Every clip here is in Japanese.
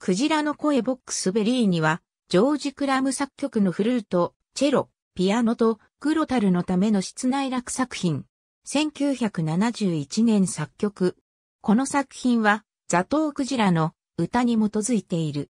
クジラの声ボックスベリーには、ジョージ・クラム作曲のフルート、チェロ、ピアノと、クロタルのための室内楽作品。1971年作曲。この作品は、ザトウクジラの歌に基づいている。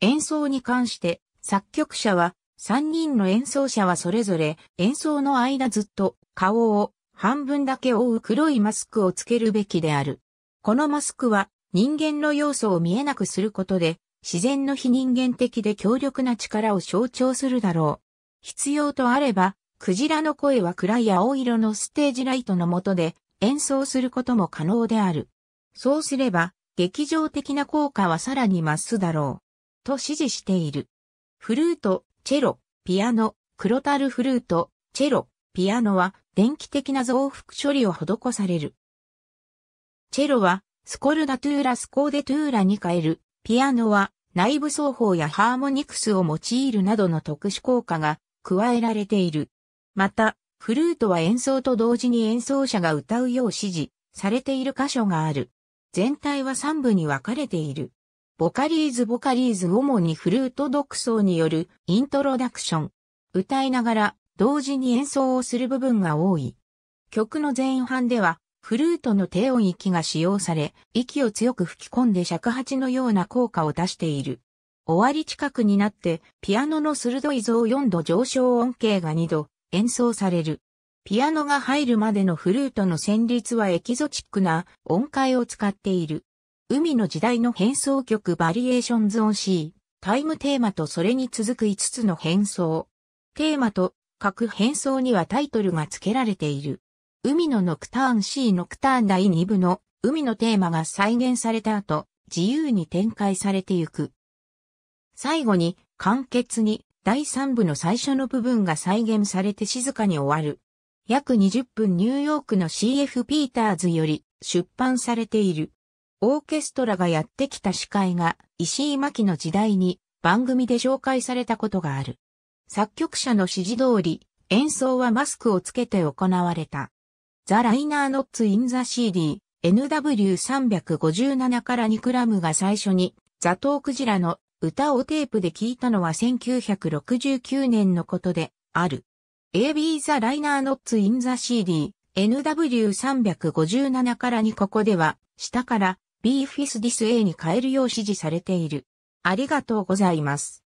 演奏に関して、作曲者は、3人の演奏者はそれぞれ、演奏の間ずっと、顔を、半分だけ覆う黒いマスクをつけるべきである。このマスクは、人間の要素を見えなくすることで、自然の非人間的で強力な力を象徴するだろう。必要とあれば、クジラの声は暗い青色のステージライトの下で演奏することも可能である。そうすれば、劇場的な効果はさらに増すだろう。と指示している。フルート、チェロ、ピアノ、黒タルフルート、チェロ、ピアノは電気的な増幅処理を施される。チェロはスコルダトゥーラスコーデトゥーラに変える。ピアノは内部奏法やハーモニクスを用いるなどの特殊効果が加えられている。また、フルートは演奏と同時に演奏者が歌うよう指示されている箇所がある。全体は3部に分かれている。ボカリーズボカリーズ主にフルート独奏によるイントロダクション。歌いながら同時に演奏をする部分が多い。曲の前半ではフルートの低音域が使用され、息を強く吹き込んで尺八のような効果を出している。終わり近くになって、ピアノの鋭い像4度上昇音形が2度演奏される。ピアノが入るまでのフルートの旋律はエキゾチックな音階を使っている。海の時代の変奏曲バリエーションズオン C、タイムテーマとそれに続く5つの変奏。テーマと各変奏にはタイトルが付けられている。海のノクターン C ノクターン第2部の海のテーマが再現された後、自由に展開されていく。最後に、簡潔に、第3部の最初の部分が再現されて静かに終わる。約20分ニューヨークの CF ピーターズより出版されている。オーケストラがやってきた司会が石井巻の時代に番組で紹介されたことがある。作曲者の指示通り演奏はマスクをつけて行われた。ザ・ライナー・ノッツ・イン・ザ・ CD、NW357 からニクラムが最初に、ザトウクジラの歌をテープで聞いたのは1969年のことである。AB ザ・ライナー・ノッツ・イン・ザ・ CD、NW357 からにここでは、下からビーフィスディス A に変えるよう指示されている。ありがとうございます。